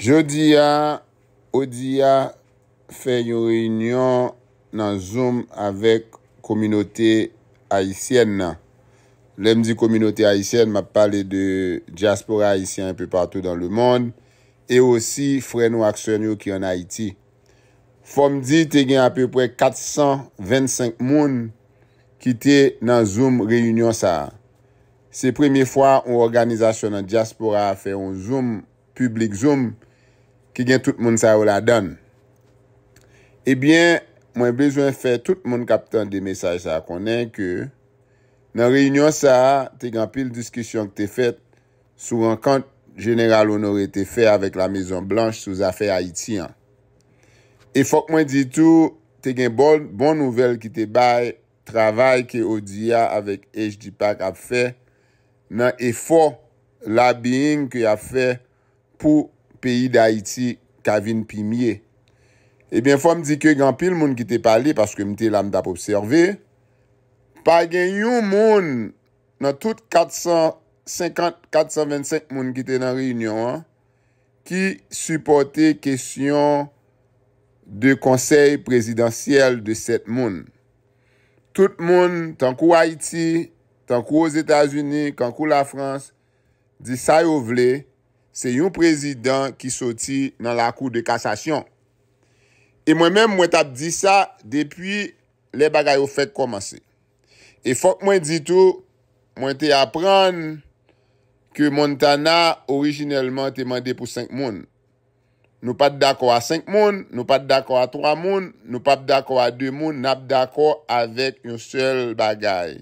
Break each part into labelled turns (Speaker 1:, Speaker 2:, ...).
Speaker 1: Jodi a, odi a, fe yon reynyon nan zoom avèk kominote haisyen nan. Lem di kominote haisyen, ma pale de diaspora haisyen apè patou dan le moun, e osi fre nou aksyon yon ki an Haiti. Fom di, te gen apèpè 425 moun ki te nan zoom reynyon sa. Se premi fwa, ou organizasyon nan diaspora fe yon zoom, publik zoom, pe gen tout moun sa ou la don. Ebyen, eh mwen bezwen fè tout moun kapten de mesaj sa akonnen ke nan reynyon sa te gen pil diskisyon ke te fè sou renkant general onore te fè avèk la mizon blanche sou zafè Haiti. E fòk mwen ditou, te gen bon, bon nouvel ki te bay travay ki odiya avèk HDPAK ap fè nan e fò la biying ki ap fè pou peyi d'Haïti, Kavin Pimiye. Ebyen, fò m di ke gampil moun ki te pale, paske m te lam da pou observe, pa gen yon moun nan tout 450-425 moun ki te nan Réunion, ki supporte kesyon de konsey presidansyel de set moun. Tout moun, tankou Haïti, tankou os Etats-Unis, tankou la Frans, di sa yo vleye, se yon prezident ki soti nan la kou de kassasyon. E mwen men mwen tap di sa depi le bagay ou fèt komanse. E fòk mwen di tou, mwen te ap pran ke Montana orijinelman te mande pou 5 moun. Nou pat d'akou a 5 moun, nou pat d'akou a 3 moun, nou pat d'akou a 2 moun, nap d'akou avèk yon sel bagay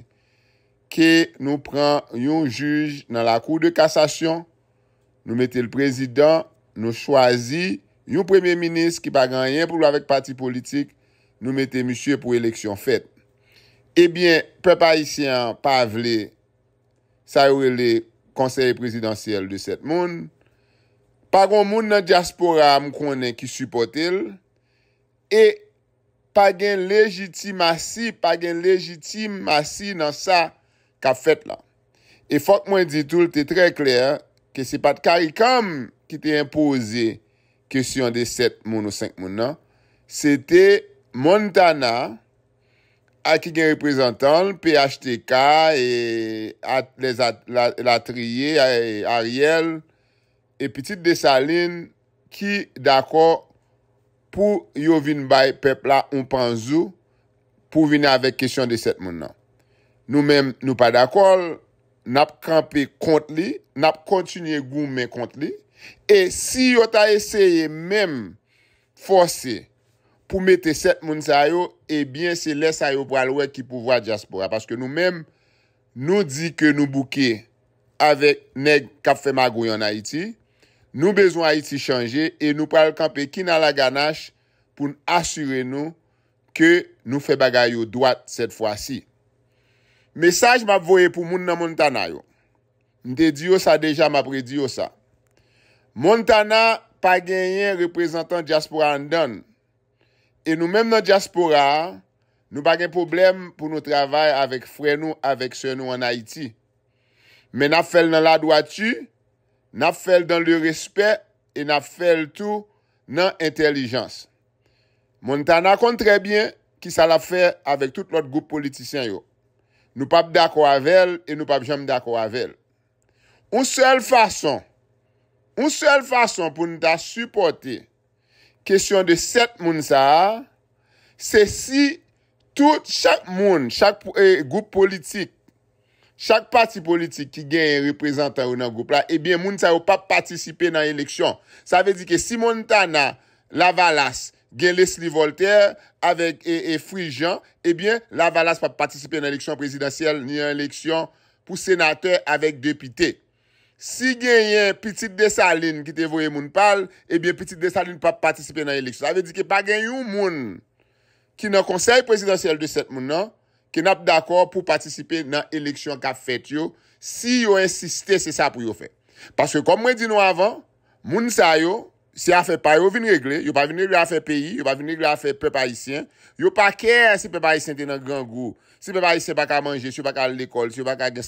Speaker 1: ke nou pran yon juj nan la kou de kassasyon nou mette l prezident, nou chwazi, yon premye minis ki pa gan yon pou l avèk pati politik, nou mette msye pou eleksyon fèt. Ebyen, eh pe pa isyan, pa vle, sa yon le konseyre prezidentiyel de set moun, pa goun moun nan diaspora mkounen ki supotil, e pa gen lejitimasi, pa gen lejitimasi nan sa ka fèt la. E fòk mwen ditoul, te trè kler, ke se pat karikam ki te impoze kesyon de 7 moun ou 5 moun nan, se te Montana, akige reprezentan, PHTK, e atriye, e, Ariel, e petit de Saline, ki d'akor pou yo vin bay pepla ou pan zou, pou vin avèk kesyon de 7 moun nan. Nou mèm nou pa d'akor, nou mèm nou pa d'akor, nap kampe kont li, nap kontinye goun men kont li, e si yot a eseye menm fose pou mette set moun sayo, e bien se les sayo pral wek ki pou vwa diaspora. Paske nou menm nou di ke nou bouke avèk neg kap fè magou yon Haiti, nou bezon Haiti chanje, e nou pral kampe kin ala ganache pou n'asure nou ke nou fè bagay yo dwat set fwa si. Mesaj m ap voye pou moun nan Montana yo. Nte diyo sa deja m apre diyo sa. Montana pa genyen reprezentant diaspora an dan. E nou menm nan diaspora, nou pa gen problem pou nou travay avèk fre nou avèk se nou an Haiti. Men na fel nan la doa tu, na fel dan le respet, e na fel tou nan intelijans. Montana kontre bien ki sa la fe avèk tout lot group politisyen yo. Nou pap dako avel, e nou pap jom dako avel. Un sel fason, un sel fason pou nou ta supporte, kesyon de set moun sa, se si chak moun, chak eh, group politik, chak parti politik ki gen reprezentan ou nan group la, e eh bin moun sa ou pap patisipe nan eleksyon. Sa ve di ke si moun ta nan la valas, Gen Leslie Voltaire E, e frijan Ebyen la valas pa patisipe nan eleksyon prezidansyel Ni an eleksyon pou senate Avek depite Si gen yon piti de salin Ki te voye moun pal Ebyen piti de salin pa patisipe nan eleksyon Ave di ki pa gen yon moun Ki nan konsey prezidansyel de set moun nan Ki nap d'akor pou patisipe nan eleksyon Ka fet yo Si yo insiste se sa pou yo fet Paske kom mwen di nou avan Moun sa yo Se a fè pa yo vin regle, yo pa vin regle a fè peyi, yo pa vin regle a fè pè pa isyen, yo pa kè se pè pa isyente nan gran gou, se pè pa isyen pa ka manje, se pè pa ka l'ekol, se pè pa ka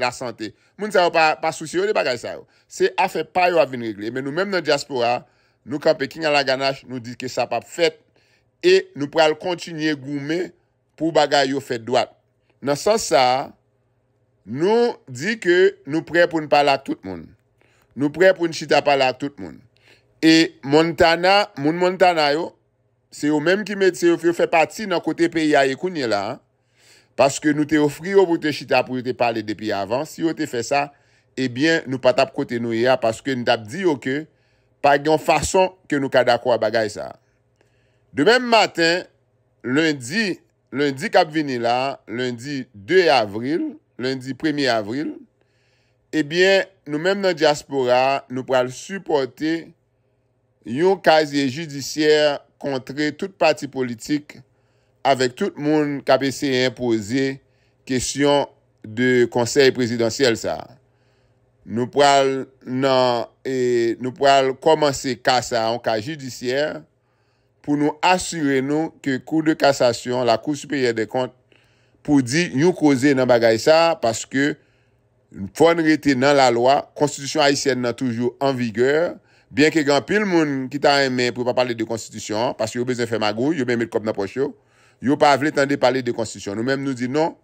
Speaker 1: la santè. Moun sa yo pa souci yo de pa kaj sa yo. Se a fè pa yo a vin regle, men nou mèm nan diaspora, nou ka pekin an la ganache, nou di ki sa pa fèt, e nou pral kontinye goume pou bagay yo fèt doat. Nan san sa, nou di ki nou pre pou n'pala tout moun, nou pre pou n'chita pala tout moun. E moun tana, moun moun tana yo, se yo mèm ki mèd, se yo fè pati nan kote pe ya ye kounye la, paske nou te ofri yo pou te chita pou yo te pale depi avans, si yo te fè sa, ebyen nou patap kote nou ya, paske nou tap di yo ke, pagyon fason ke nou kada kwa bagay sa. De mèm matin, lundi, lundi kap vini la, lundi 2 avril, lundi 1 avril, ebyen nou mèm nan diaspora, nou pral supporte, yon kaze judisyer kontre tout pati politik avek tout moun kabe se impoze kesyon de konsey presidansyel sa. Nou pral nan, e, nou pral komanse kasa an kaze judisyer pou nou asyre nou ke kou de kasasyon, la kou supereyè de kont, pou di yon kaze nan bagay sa paske fon rete nan la lwa, konstitusyon haisyen nan toujou an vigeur, Bien ke gen pil moun ki tan en men pou pa pale de konstitisyon, paske yo bezen fe magou, yo men met kop nan poch yo, yo pa vle tan de pale de konstitisyon. Nou menm nou di non,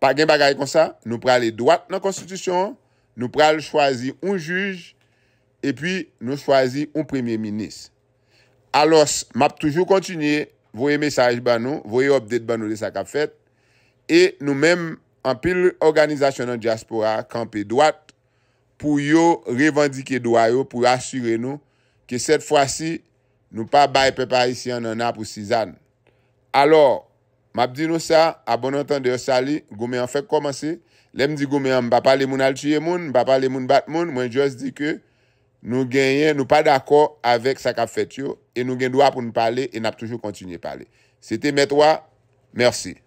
Speaker 1: pa gen bagay kon sa, nou pral e dwat nan konstitisyon, nou pral chwazi un juj, e pi nou chwazi un premiè minis. Alos, map toujou kontinye, voye mesaj ban nou, voye obdet ban nou de sa kap fet, e nou menm an pil organizasyon nan diaspora, kampe dwat, pou yo revandike do a yo, pou asyre nou, ke set fwa si, nou pa bay pepa isi an an ap ou si zan. Alors, map di nou sa, a bon an tan de yo sali, gome an fek koman se, lem di gome an, ba pale moun alcheye moun, ba pale moun bat moun, mwen jos di ke, nou genyen, nou pa d'akor, avek sa ka fet yo, e nou gen do a pou nou pale, e nap toujou kontinye pale. Sete metwa, mersi.